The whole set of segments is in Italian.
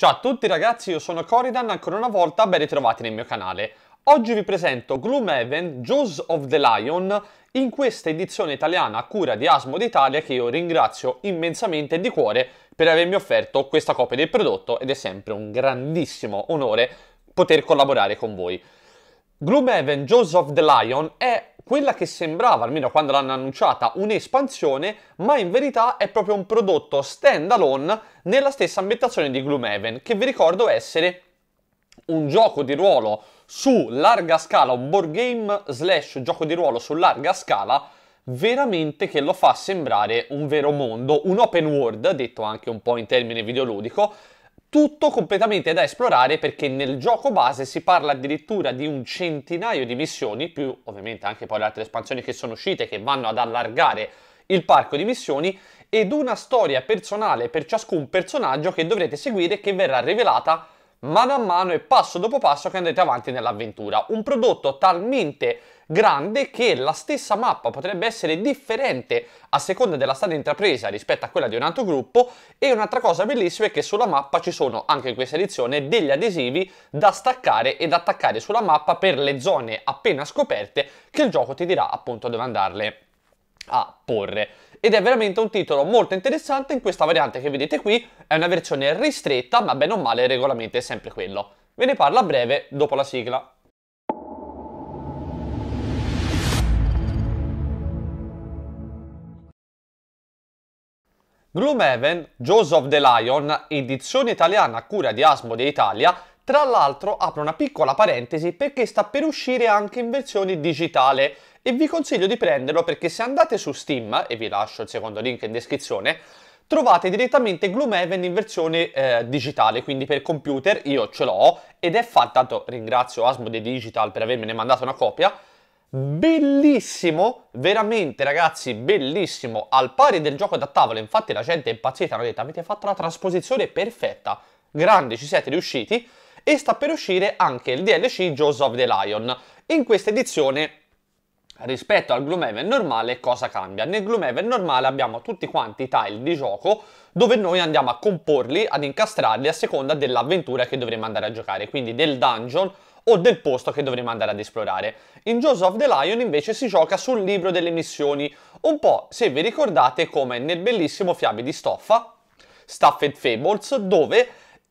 Ciao a tutti ragazzi, io sono Coridan, ancora una volta ben ritrovati nel mio canale. Oggi vi presento Gloomhaven Jaws of the Lion in questa edizione italiana a cura di Asmo d'Italia che io ringrazio immensamente di cuore per avermi offerto questa copia del prodotto ed è sempre un grandissimo onore poter collaborare con voi. Gloomhaven Jaws of the Lion è quella che sembrava, almeno quando l'hanno annunciata, un'espansione, ma in verità è proprio un prodotto standalone nella stessa ambientazione di Gloomhaven, che vi ricordo essere un gioco di ruolo su larga scala, un board game slash gioco di ruolo su larga scala, veramente che lo fa sembrare un vero mondo, un open world, detto anche un po' in termine videoludico, tutto completamente da esplorare perché nel gioco base si parla addirittura di un centinaio di missioni, più ovviamente anche poi le altre espansioni che sono uscite che vanno ad allargare il parco di missioni ed una storia personale per ciascun personaggio che dovrete seguire che verrà rivelata mano a mano e passo dopo passo che andrete avanti nell'avventura. Un prodotto talmente grande che la stessa mappa potrebbe essere differente a seconda della strada intrapresa rispetto a quella di un altro gruppo e un'altra cosa bellissima è che sulla mappa ci sono anche in questa edizione degli adesivi da staccare ed attaccare sulla mappa per le zone appena scoperte che il gioco ti dirà appunto dove andarle a porre ed è veramente un titolo molto interessante in questa variante che vedete qui, è una versione ristretta ma bene o male il regolamento è sempre quello. Ve ne parlo a breve dopo la sigla. Gloomhaven, Jaws of the Lion, edizione italiana a cura di Asmode Italia, tra l'altro apre una piccola parentesi perché sta per uscire anche in versione digitale e vi consiglio di prenderlo perché se andate su Steam, e vi lascio il secondo link in descrizione, trovate direttamente Gloomhaven in versione eh, digitale, quindi per computer, io ce l'ho, ed è fatta, tanto ringrazio Asmode Digital per avermene mandato una copia, bellissimo, veramente ragazzi, bellissimo, al pari del gioco da tavola, infatti la gente è impazzita, hanno detto avete fatto la trasposizione perfetta, grande, ci siete riusciti, e sta per uscire anche il DLC Jaws of the Lion. In questa edizione Rispetto al Gloomhaven normale cosa cambia? Nel Gloomhaven normale abbiamo tutti quanti i tile di gioco dove noi andiamo a comporli, ad incastrarli a seconda dell'avventura che dovremo andare a giocare, quindi del dungeon o del posto che dovremo andare ad esplorare. In Jaws of the Lion invece si gioca sul libro delle missioni, un po' se vi ricordate come nel bellissimo Fiabe di Stoffa, Stuffed Fables, dove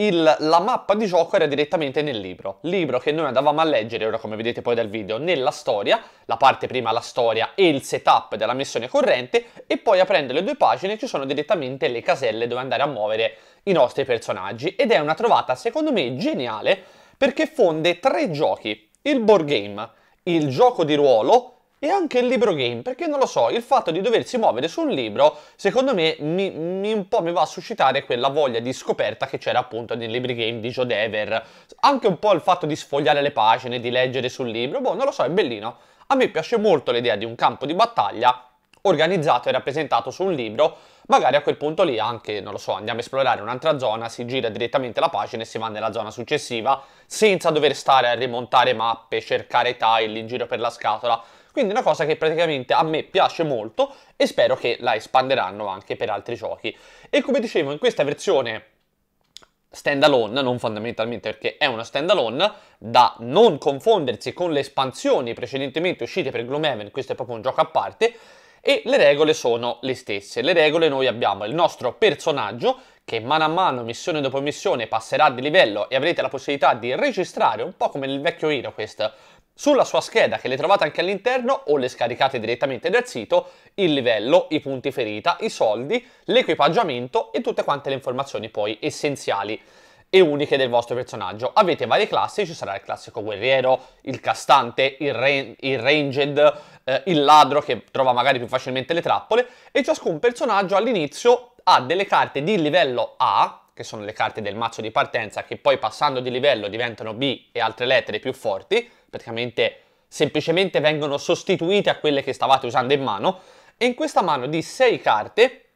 il, la mappa di gioco era direttamente nel libro. Libro che noi andavamo a leggere, ora come vedete poi dal video, nella storia, la parte prima la storia e il setup della missione corrente, e poi aprendo le due pagine ci sono direttamente le caselle dove andare a muovere i nostri personaggi. Ed è una trovata, secondo me, geniale perché fonde tre giochi. Il board game, il gioco di ruolo e anche il libro game, perché non lo so, il fatto di doversi muovere su un libro, secondo me, mi, mi un po' mi va a suscitare quella voglia di scoperta che c'era appunto nei libri game di Jodever. Anche un po' il fatto di sfogliare le pagine, di leggere sul libro, boh, non lo so, è bellino. A me piace molto l'idea di un campo di battaglia organizzato e rappresentato su un libro, magari a quel punto lì anche, non lo so, andiamo a esplorare un'altra zona, si gira direttamente la pagina e si va nella zona successiva, senza dover stare a rimontare mappe, cercare tile in giro per la scatola. Quindi è una cosa che praticamente a me piace molto e spero che la espanderanno anche per altri giochi. E come dicevo, in questa versione stand alone, non fondamentalmente perché è una stand alone, da non confondersi con le espansioni precedentemente uscite per Gloomhaven, questo è proprio un gioco a parte, e le regole sono le stesse. Le regole noi abbiamo il nostro personaggio che mano a mano, missione dopo missione, passerà di livello e avrete la possibilità di registrare, un po' come nel vecchio HeroQuest, sulla sua scheda, che le trovate anche all'interno o le scaricate direttamente dal sito, il livello, i punti ferita, i soldi, l'equipaggiamento e tutte quante le informazioni poi essenziali e uniche del vostro personaggio. Avete varie classi, ci sarà il classico guerriero, il castante, il, ran il ranged, eh, il ladro che trova magari più facilmente le trappole e ciascun personaggio all'inizio ha delle carte di livello A, che sono le carte del mazzo di partenza, che poi passando di livello diventano B e altre lettere più forti, praticamente semplicemente vengono sostituite a quelle che stavate usando in mano, e in questa mano di 6 carte,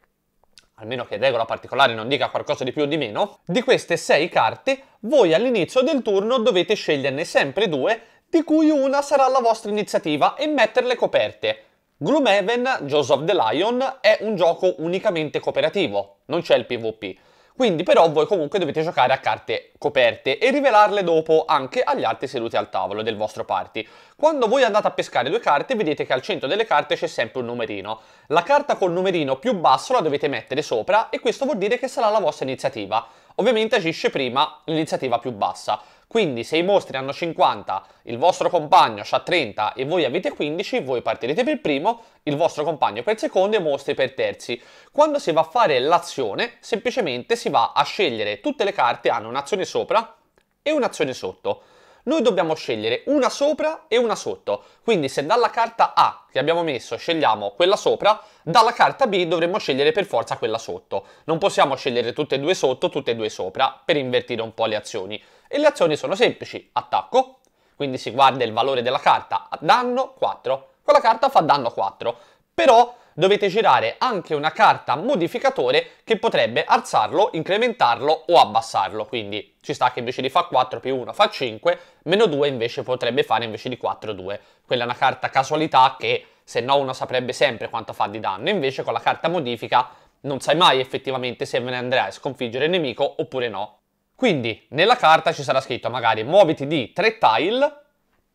almeno che regola particolare non dica qualcosa di più o di meno, di queste 6 carte voi all'inizio del turno dovete sceglierne sempre due, di cui una sarà la vostra iniziativa e metterle coperte. Gloomhaven, Joseph the Lion, è un gioco unicamente cooperativo, non c'è il PvP. Quindi però voi comunque dovete giocare a carte coperte e rivelarle dopo anche agli altri seduti al tavolo del vostro party. Quando voi andate a pescare due carte vedete che al centro delle carte c'è sempre un numerino. La carta col numerino più basso la dovete mettere sopra e questo vuol dire che sarà la vostra iniziativa. Ovviamente agisce prima l'iniziativa più bassa. Quindi se i mostri hanno 50, il vostro compagno ha 30 e voi avete 15, voi partirete per primo, il vostro compagno per secondo e i mostri per terzi. Quando si va a fare l'azione, semplicemente si va a scegliere, tutte le carte hanno un'azione sopra e un'azione sotto. Noi dobbiamo scegliere una sopra e una sotto, quindi se dalla carta A che abbiamo messo scegliamo quella sopra, dalla carta B dovremmo scegliere per forza quella sotto. Non possiamo scegliere tutte e due sotto, tutte e due sopra, per invertire un po' le azioni. E le azioni sono semplici, attacco, quindi si guarda il valore della carta, danno 4, quella carta fa danno 4, però dovete girare anche una carta modificatore che potrebbe alzarlo, incrementarlo o abbassarlo, quindi ci sta che invece di fa 4 più 1 fa 5, meno 2 invece potrebbe fare invece di 4 2, quella è una carta casualità che se no uno saprebbe sempre quanto fa di danno, invece con la carta modifica non sai mai effettivamente se ve ne andrai a sconfiggere il nemico oppure no. Quindi nella carta ci sarà scritto magari muoviti di 3 tile,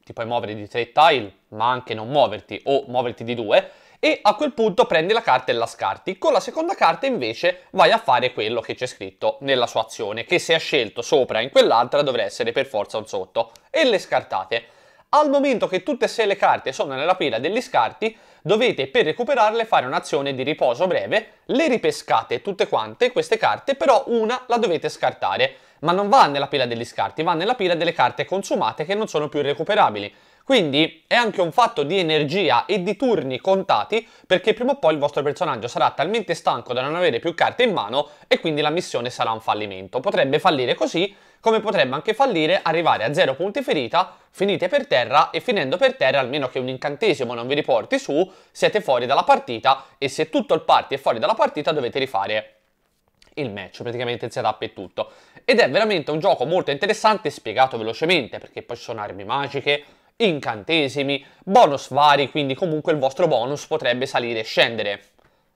ti puoi muovere di 3 tile ma anche non muoverti o muoverti di 2 e a quel punto prendi la carta e la scarti. Con la seconda carta invece vai a fare quello che c'è scritto nella sua azione, che se ha scelto sopra in quell'altra dovrà essere per forza un sotto, e le scartate. Al momento che tutte e sei le carte sono nella pila degli scarti, dovete per recuperarle fare un'azione di riposo breve, le ripescate tutte quante queste carte, però una la dovete scartare, ma non va nella pila degli scarti, va nella pila delle carte consumate che non sono più recuperabili. Quindi è anche un fatto di energia e di turni contati perché prima o poi il vostro personaggio sarà talmente stanco da non avere più carte in mano e quindi la missione sarà un fallimento. Potrebbe fallire così come potrebbe anche fallire, arrivare a zero punti ferita, finite per terra e finendo per terra, almeno che un incantesimo non vi riporti su, siete fuori dalla partita e se tutto il party è fuori dalla partita dovete rifare il match, praticamente il setup e tutto. Ed è veramente un gioco molto interessante spiegato velocemente, perché poi ci sono armi magiche, incantesimi, bonus vari, quindi comunque il vostro bonus potrebbe salire e scendere,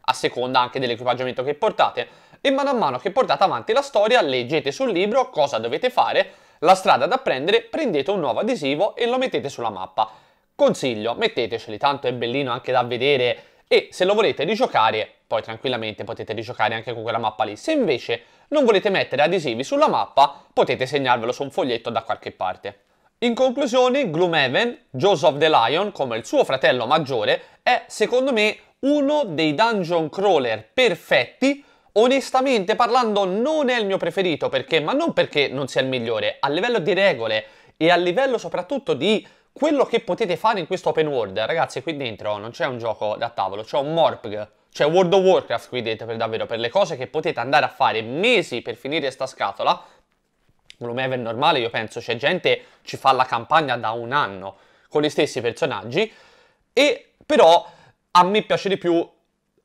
a seconda anche dell'equipaggiamento che portate, e man mano che portate avanti la storia leggete sul libro cosa dovete fare, la strada da prendere, prendete un nuovo adesivo e lo mettete sulla mappa. Consiglio, metteteceli, tanto è bellino anche da vedere e se lo volete rigiocare, poi tranquillamente potete rigiocare anche con quella mappa lì. Se invece non volete mettere adesivi sulla mappa, potete segnarvelo su un foglietto da qualche parte. In conclusione, Gloomhaven, Joseph the Lion, come il suo fratello maggiore, è secondo me uno dei dungeon crawler perfetti Onestamente parlando non è il mio preferito perché, ma non perché non sia il migliore, a livello di regole e a livello soprattutto di quello che potete fare in questo open world. Ragazzi, qui dentro non c'è un gioco da tavolo, c'è un morpg, c'è World of Warcraft qui dentro per davvero, per le cose che potete andare a fare mesi per finire sta scatola. Gloomhaven normale, io penso, c'è gente che ci fa la campagna da un anno con gli stessi personaggi e però a me piace di più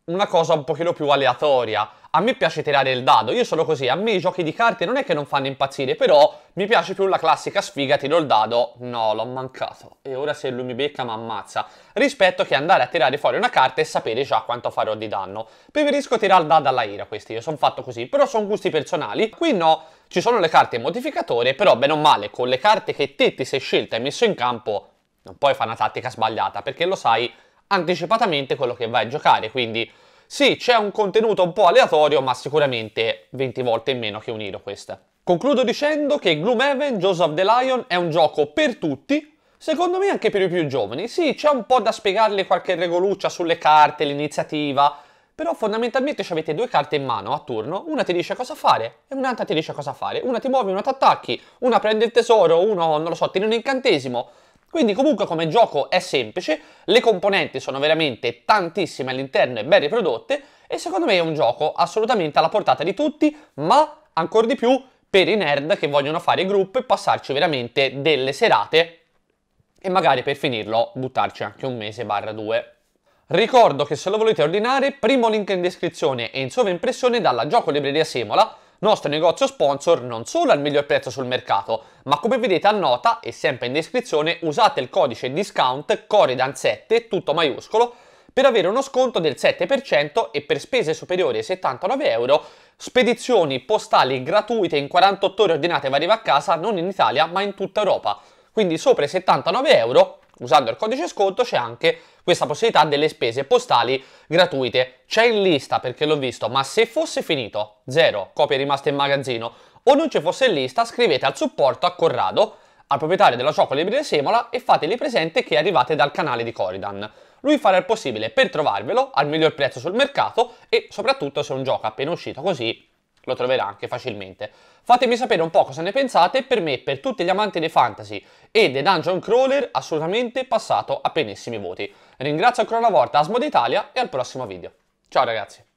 una cosa un pochino più aleatoria a me piace tirare il dado, io sono così, a me i giochi di carte non è che non fanno impazzire, però mi piace più la classica sfiga, tiro il dado, no, l'ho mancato, e ora se lui mi becca mi ammazza, rispetto che andare a tirare fuori una carta e sapere già quanto farò di danno. Preferisco tirare il dado alla ira questi, io sono fatto così, però sono gusti personali, qui no, ci sono le carte modificatore, però bene o male, con le carte che te ti sei scelta e messo in campo, non puoi fare una tattica sbagliata, perché lo sai anticipatamente quello che vai a giocare, quindi sì, c'è un contenuto un po' aleatorio, ma sicuramente 20 volte in meno che un Hero questa. Concludo dicendo che Gloomhaven Joseph the Lion è un gioco per tutti, Secondo me anche per i più giovani. Sì, c'è un po' da spiegarle qualche regoluccia sulle carte, l'iniziativa, però fondamentalmente avete due carte in mano a turno, una ti dice cosa fare e un'altra ti dice cosa fare. Una ti muove, una ti attacchi, una prende il tesoro, uno, non lo so, tiene un incantesimo. Quindi comunque come gioco è semplice, le componenti sono veramente tantissime all'interno e ben riprodotte e secondo me è un gioco assolutamente alla portata di tutti, ma ancora di più per i nerd che vogliono fare gruppo e passarci veramente delle serate e magari per finirlo buttarci anche un mese barra due. Ricordo che se lo volete ordinare, primo link in descrizione e in sovraimpressione dalla Gioco Libreria Semola, nostro negozio sponsor non solo al miglior prezzo sul mercato, ma come vedete a nota e sempre in descrizione usate il codice discount Coridan7, tutto maiuscolo, per avere uno sconto del 7% e per spese superiori ai 79 euro, spedizioni postali gratuite in 48 ore ordinate e a casa non in Italia ma in tutta Europa. Quindi sopra i 79 euro, usando il codice sconto, c'è anche questa possibilità delle spese postali gratuite. C'è in lista perché l'ho visto, ma se fosse finito, zero copie rimaste in magazzino, o non ci fosse in lista, scrivete al supporto a Corrado, al proprietario della Ciocco Libreria Semola e fateli presente che arrivate dal canale di Coridan. Lui farà il possibile per trovarvelo al miglior prezzo sul mercato e soprattutto se è un gioco appena uscito così lo troverà anche facilmente. Fatemi sapere un po' cosa ne pensate, per me, per tutti gli amanti dei fantasy e dei dungeon crawler, assolutamente passato a pienissimi voti. Ringrazio ancora una volta Asmo d'Italia e al prossimo video. Ciao ragazzi!